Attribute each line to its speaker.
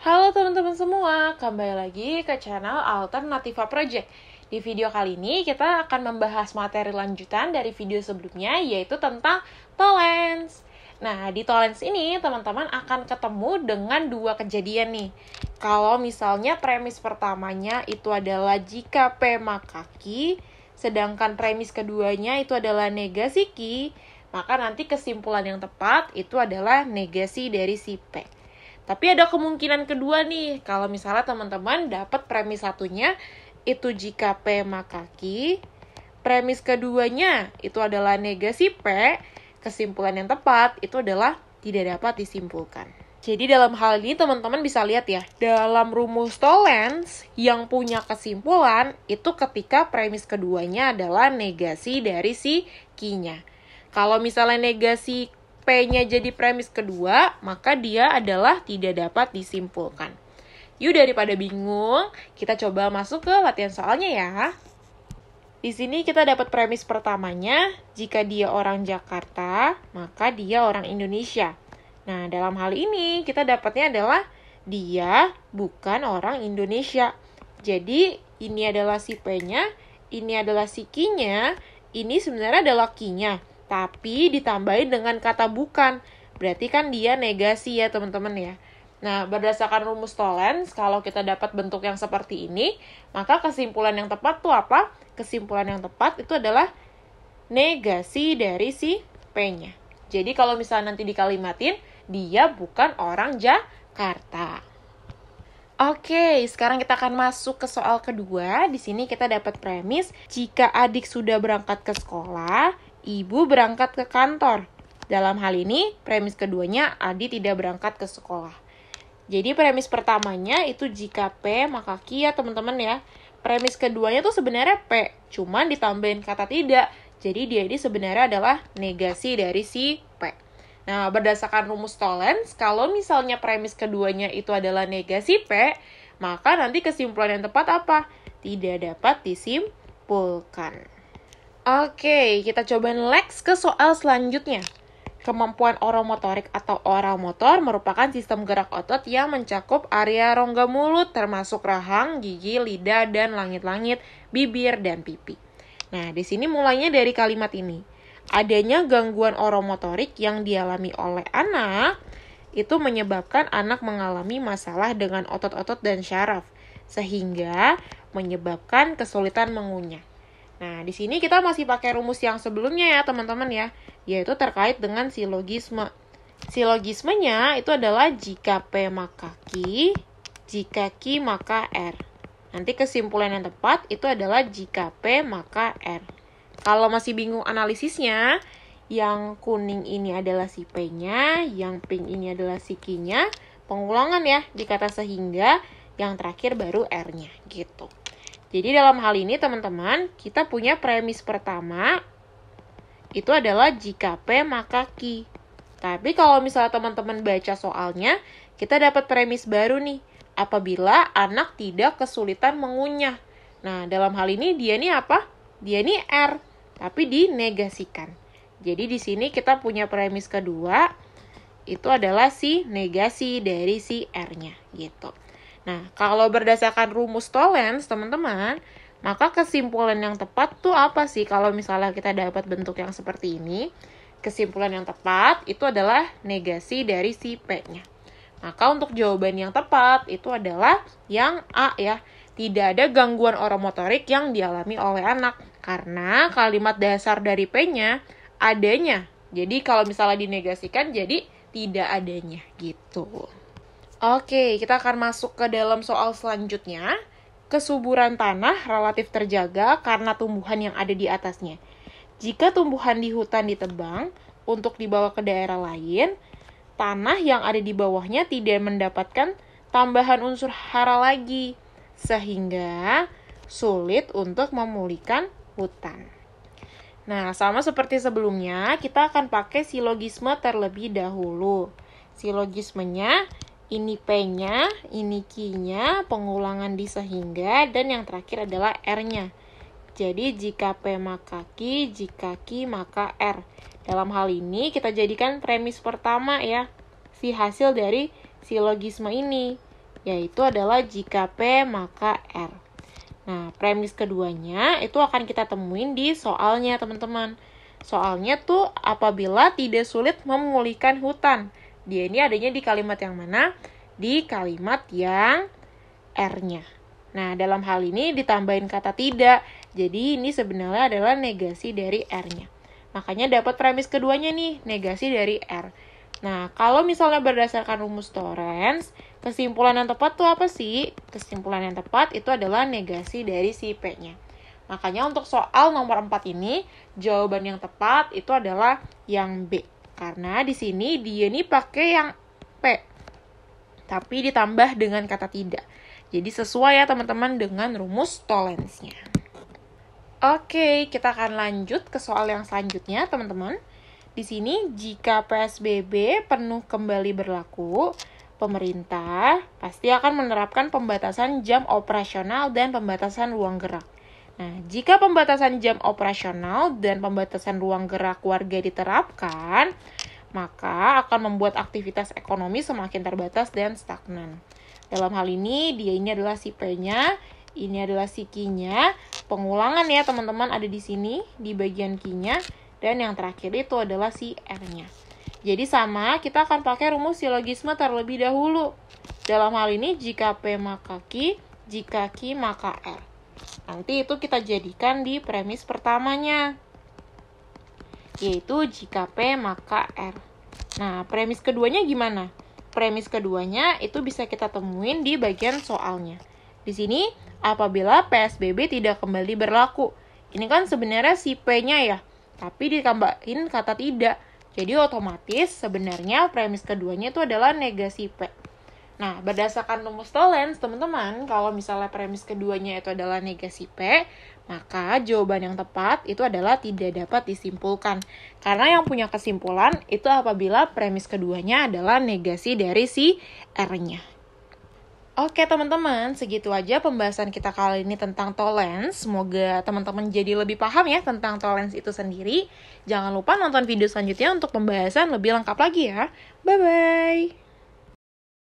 Speaker 1: Halo teman-teman semua, kembali lagi ke channel Alternativa Project. Di video kali ini kita akan membahas materi lanjutan dari video sebelumnya yaitu tentang Tolens. Nah, di Tolens ini teman-teman akan ketemu dengan dua kejadian nih. Kalau misalnya premis pertamanya itu adalah jika P maka Q, sedangkan premis keduanya itu adalah negasi Q, maka nanti kesimpulan yang tepat itu adalah negasi dari si P. Tapi ada kemungkinan kedua nih, kalau misalnya teman-teman dapat premis satunya itu jika P maka Q, premis keduanya itu adalah negasi P, kesimpulan yang tepat itu adalah tidak dapat disimpulkan. Jadi dalam hal ini teman-teman bisa lihat ya, dalam rumus Tollens yang punya kesimpulan itu ketika premis keduanya adalah negasi dari si Q-nya. Kalau misalnya negasi P-nya jadi premis kedua, maka dia adalah tidak dapat disimpulkan. Yuk daripada bingung, kita coba masuk ke latihan soalnya ya. Di sini kita dapat premis pertamanya, jika dia orang Jakarta, maka dia orang Indonesia. Nah, dalam hal ini kita dapatnya adalah dia bukan orang Indonesia. Jadi, ini adalah si P-nya, ini adalah si q nya ini sebenarnya adalah q nya tapi ditambahin dengan kata bukan. Berarti kan dia negasi ya teman-teman ya. Nah, berdasarkan rumus Tollens, kalau kita dapat bentuk yang seperti ini, maka kesimpulan yang tepat itu apa? Kesimpulan yang tepat itu adalah negasi dari si P-nya. Jadi kalau misalnya nanti dikalimatin, dia bukan orang Jakarta. Oke, sekarang kita akan masuk ke soal kedua. Di sini kita dapat premis, jika adik sudah berangkat ke sekolah, ibu berangkat ke kantor. Dalam hal ini, premis keduanya Adi tidak berangkat ke sekolah. Jadi premis pertamanya itu jika P maka Ki ya teman-teman ya. Premis keduanya tuh sebenarnya P, cuman ditambahin kata tidak. Jadi dia ini sebenarnya adalah negasi dari si P. Nah, berdasarkan rumus Tollens, kalau misalnya premis keduanya itu adalah negasi P, maka nanti kesimpulan yang tepat apa? Tidak dapat disimpulkan. Oke, kita coba next ke soal selanjutnya. Kemampuan oromotorik atau oral motor merupakan sistem gerak otot yang mencakup area rongga mulut termasuk rahang, gigi, lidah, dan langit-langit, bibir, dan pipi. Nah, di sini mulainya dari kalimat ini. Adanya gangguan oromotorik yang dialami oleh anak itu menyebabkan anak mengalami masalah dengan otot-otot dan syaraf sehingga menyebabkan kesulitan mengunyah. Nah, di sini kita masih pakai rumus yang sebelumnya ya, teman-teman ya, yaitu terkait dengan silogisme. Silogismenya itu adalah jika P maka Q, jika Q maka R. Nanti kesimpulan yang tepat itu adalah jika P maka R. Kalau masih bingung analisisnya, yang kuning ini adalah si P-nya, yang pink ini adalah si Q-nya, pengulangan ya dikata sehingga, yang terakhir baru R-nya gitu. Jadi dalam hal ini teman-teman, kita punya premis pertama itu adalah jika P maka Q. Tapi kalau misalnya teman-teman baca soalnya, kita dapat premis baru nih. Apabila anak tidak kesulitan mengunyah. Nah, dalam hal ini dia nih apa? Dia nih R, tapi dinegasikan. Jadi di sini kita punya premis kedua, itu adalah si negasi dari si R-nya gitu. Nah, kalau berdasarkan rumus Tollens, teman-teman, maka kesimpulan yang tepat tuh apa sih kalau misalnya kita dapat bentuk yang seperti ini? Kesimpulan yang tepat itu adalah negasi dari si P-nya. Maka untuk jawaban yang tepat itu adalah yang A ya. Tidak ada gangguan oromotorik yang dialami oleh anak. Karena kalimat dasar dari P-nya adanya. Jadi kalau misalnya dinegasikan jadi tidak adanya gitu. Oke, kita akan masuk ke dalam soal selanjutnya. Kesuburan tanah relatif terjaga karena tumbuhan yang ada di atasnya. Jika tumbuhan di hutan ditebang untuk dibawa ke daerah lain, tanah yang ada di bawahnya tidak mendapatkan tambahan unsur hara lagi, sehingga sulit untuk memulihkan hutan. Nah, sama seperti sebelumnya, kita akan pakai silogisme terlebih dahulu. Silogismenya ini P-nya, ini Q-nya, pengulangan di sehingga, dan yang terakhir adalah R-nya. Jadi jika P maka Q, jika Q maka R. Dalam hal ini kita jadikan premis pertama ya, si hasil dari silogisme ini, yaitu adalah jika P maka R. Nah, premis keduanya itu akan kita temuin di soalnya teman-teman. Soalnya tuh apabila tidak sulit memulihkan hutan dia ini adanya di kalimat yang mana? Di kalimat yang R-nya. Nah, dalam hal ini ditambahin kata tidak. Jadi ini sebenarnya adalah negasi dari R-nya. Makanya dapat premis keduanya nih, negasi dari R. Nah, kalau misalnya berdasarkan rumus Torrens, kesimpulan yang tepat itu apa sih? Kesimpulan yang tepat itu adalah negasi dari si P-nya. Makanya untuk soal nomor 4 ini, jawaban yang tepat itu adalah yang B. Karena di sini dia ini pakai yang P. Tapi ditambah dengan kata tidak. Jadi sesuai ya teman-teman dengan rumus tolensnya Oke, kita akan lanjut ke soal yang selanjutnya teman-teman. Di sini jika PSBB penuh kembali berlaku, pemerintah pasti akan menerapkan pembatasan jam operasional dan pembatasan ruang gerak. Nah, jika pembatasan jam operasional dan pembatasan ruang gerak warga diterapkan, maka akan membuat aktivitas ekonomi semakin terbatas dan stagnan. Dalam hal ini, dia ini adalah si P-nya, ini adalah si Q-nya. Pengulangan ya teman-teman ada di sini, di bagian Q-nya. Dan yang terakhir itu adalah si R-nya. Jadi sama, kita akan pakai rumus silogisme terlebih dahulu. Dalam hal ini, jika P maka Q, jika Q maka R. Nanti itu kita jadikan di premis pertamanya, yaitu jika P maka R. Nah, premis keduanya gimana? Premis keduanya itu bisa kita temuin di bagian soalnya. Di sini, apabila PSBB tidak kembali berlaku. Ini kan sebenarnya si P-nya ya, tapi ditambahin kata tidak. Jadi otomatis sebenarnya premis keduanya itu adalah negasi P. Nah, berdasarkan rumus Tollens, teman-teman, kalau misalnya premis keduanya itu adalah negasi P, maka jawaban yang tepat itu adalah tidak dapat disimpulkan. Karena yang punya kesimpulan itu apabila premis keduanya adalah negasi dari si R-nya. Oke teman-teman, segitu aja pembahasan kita kali ini tentang tolens Semoga teman-teman jadi lebih paham ya tentang tolens itu sendiri. Jangan lupa nonton video selanjutnya untuk pembahasan lebih lengkap lagi ya. Bye-bye!